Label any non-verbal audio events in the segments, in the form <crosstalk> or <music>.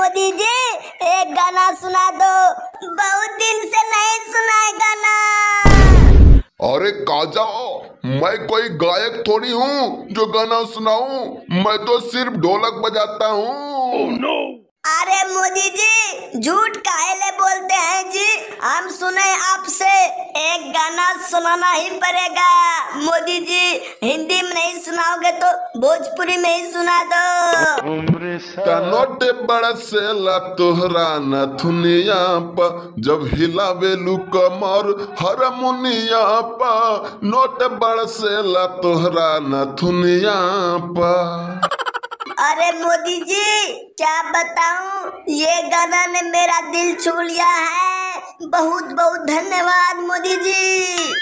मोदी जी एक गाना सुना दो बहुत दिन से नहीं सुना है गाना अरे काजा मैं कोई गायक थोड़ी हूँ जो गाना सुनाऊ मैं तो सिर्फ ढोलक बजाता हूँ oh, no. अरे मोदी जी झूठ गाना सुनाना ही पड़ेगा मोदी जी हिंदी में नहीं सुनाओगे तो भोजपुरी में ही सुना दो कनोटे बड़ा सेला तोहरा नथुनिया पा जब हिलावे हर मुनिया पा नोट बड़ा सेला तोहरा नथुनिया पा अरे मोदी जी क्या बताऊं ये गाना ने मेरा दिल छू लिया है बहुत बहुत धन्यवाद मोदी जी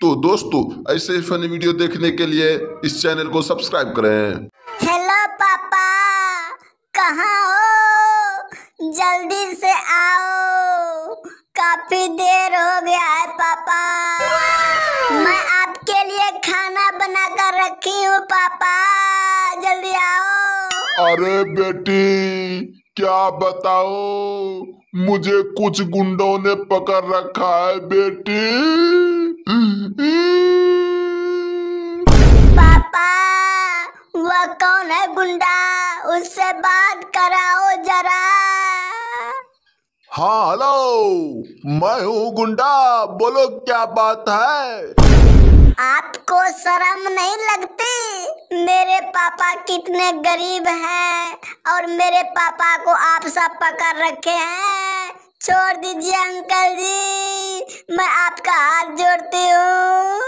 तो दोस्तों ऐसे ही फनी वीडियो देखने के लिए इस चैनल को सब्सक्राइब करें हेलो पापा कहाँ हो जल्दी से आओ काफी देर हो गया है पापा मैं आपके लिए खाना बना कर रखी हूँ पापा जल्दी आओ अरे बेटी क्या बताओ मुझे कुछ गुंडों ने पकड़ रखा है बेटी पापा वह कौन है गुंडा उससे बात कराओ जरा हाँ हेलो मैं हूँ गुंडा बोलो क्या बात है आपको शर्म नहीं लगती मेरे पापा कितने गरीब हैं और मेरे पापा को आप सब पकड़ रखे हैं छोड़ दीजिए अंकल जी मैं आपका हाथ जोड़ती हूँ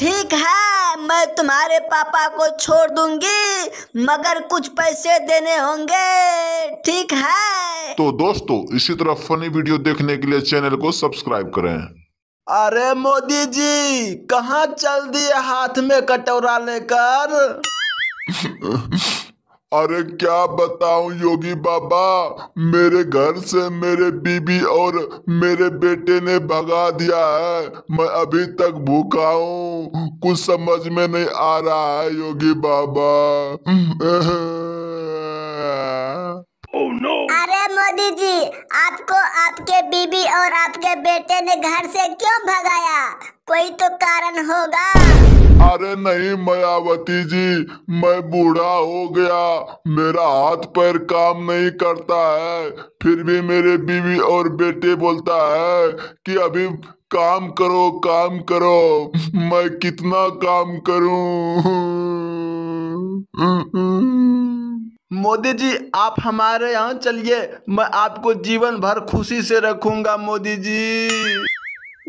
ठीक है मैं तुम्हारे पापा को छोड़ दूंगी मगर कुछ पैसे देने होंगे ठीक है तो दोस्तों इसी तरह फनी वीडियो देखने के लिए चैनल को सब्सक्राइब करें अरे मोदी जी कहाँ चल दिए हाथ में कटोरा लेकर <laughs> अरे क्या बताऊं योगी बाबा मेरे घर से मेरे बीबी और मेरे बेटे ने भगा दिया है मैं अभी तक भूखा हूँ कुछ समझ में नहीं आ रहा है योगी बाबा oh, अरे मोदी जी आपको आपके बीबी और आपके बेटे ने घर से क्यों भगाया कोई तो कारण होगा अरे नहीं मायावती जी मैं बूढ़ा हो गया मेरा हाथ पैर काम नहीं करता है फिर भी मेरे बीवी और बेटे बोलता है कि अभी काम करो काम करो मैं कितना काम करूं मोदी जी आप हमारे यहाँ चलिए मैं आपको जीवन भर खुशी से रखूंगा मोदी जी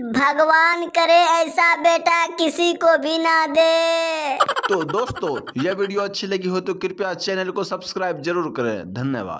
भगवान करे ऐसा बेटा किसी को भी ना दे तो दोस्तों यह वीडियो अच्छी लगी हो तो कृपया चैनल को सब्सक्राइब जरूर करें धन्यवाद